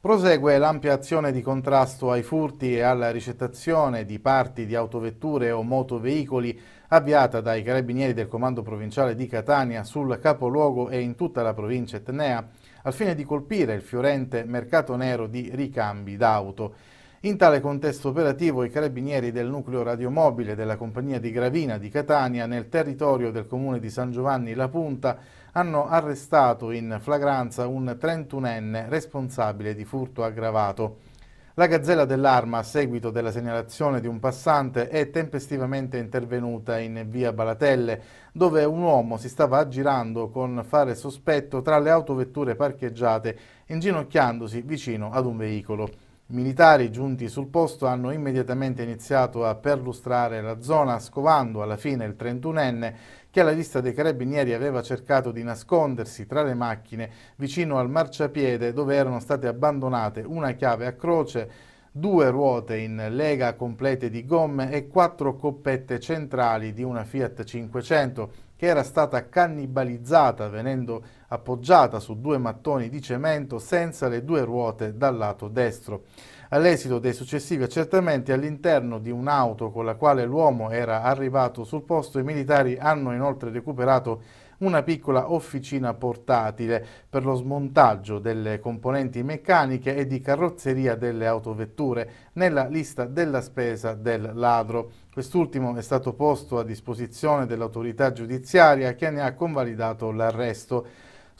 Prosegue l'ampia azione di contrasto ai furti e alla ricettazione di parti di autovetture o motoveicoli avviata dai carabinieri del Comando Provinciale di Catania sul capoluogo e in tutta la provincia etnea al fine di colpire il fiorente mercato nero di ricambi d'auto. In tale contesto operativo i carabinieri del nucleo radiomobile della compagnia di Gravina di Catania nel territorio del comune di San Giovanni La Punta hanno arrestato in flagranza un 31enne responsabile di furto aggravato. La gazzella dell'arma a seguito della segnalazione di un passante è tempestivamente intervenuta in via Balatelle dove un uomo si stava aggirando con fare sospetto tra le autovetture parcheggiate inginocchiandosi vicino ad un veicolo. Militari giunti sul posto hanno immediatamente iniziato a perlustrare la zona, scovando alla fine il 31enne che alla vista dei carabinieri aveva cercato di nascondersi tra le macchine vicino al marciapiede dove erano state abbandonate una chiave a croce, due ruote in lega complete di gomme e quattro coppette centrali di una Fiat 500 che era stata cannibalizzata venendo appoggiata su due mattoni di cemento senza le due ruote dal lato destro. All'esito dei successivi accertamenti all'interno di un'auto con la quale l'uomo era arrivato sul posto, i militari hanno inoltre recuperato una piccola officina portatile per lo smontaggio delle componenti meccaniche e di carrozzeria delle autovetture nella lista della spesa del ladro. Quest'ultimo è stato posto a disposizione dell'autorità giudiziaria che ne ha convalidato l'arresto.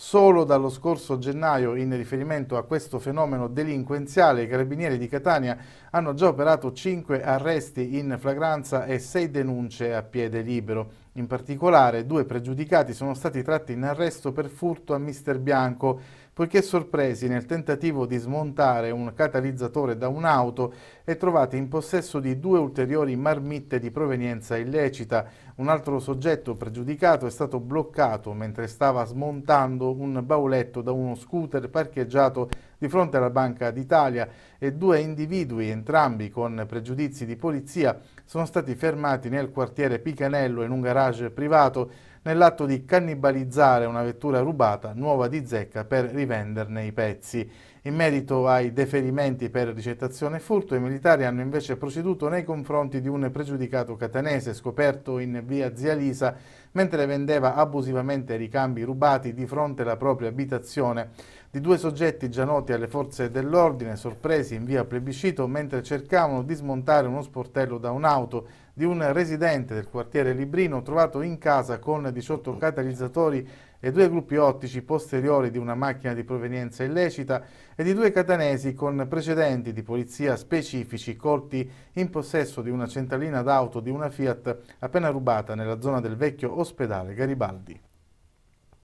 Solo dallo scorso gennaio, in riferimento a questo fenomeno delinquenziale, i carabinieri di Catania hanno già operato 5 arresti in flagranza e 6 denunce a piede libero. In particolare, due pregiudicati sono stati tratti in arresto per furto a Mister Bianco, poiché sorpresi nel tentativo di smontare un catalizzatore da un'auto e trovati in possesso di due ulteriori marmitte di provenienza illecita. Un altro soggetto pregiudicato è stato bloccato mentre stava smontando un bauletto da uno scooter parcheggiato di fronte alla Banca d'Italia e due individui, entrambi con pregiudizi di polizia, sono stati fermati nel quartiere Picanello in un garage privato nell'atto di cannibalizzare una vettura rubata nuova di zecca per rivenderne i pezzi. In merito ai deferimenti per ricettazione e furto, i militari hanno invece proceduto nei confronti di un pregiudicato catanese scoperto in via Zia Lisa mentre vendeva abusivamente ricambi rubati di fronte alla propria abitazione di due soggetti già noti alle forze dell'ordine sorpresi in via plebiscito mentre cercavano di smontare uno sportello da un'auto di un residente del quartiere Librino trovato in casa con 18 catalizzatori e due gruppi ottici posteriori di una macchina di provenienza illecita e di due catanesi con precedenti di polizia specifici colti in possesso di una centralina d'auto di una Fiat appena rubata nella zona del vecchio ospedale Garibaldi.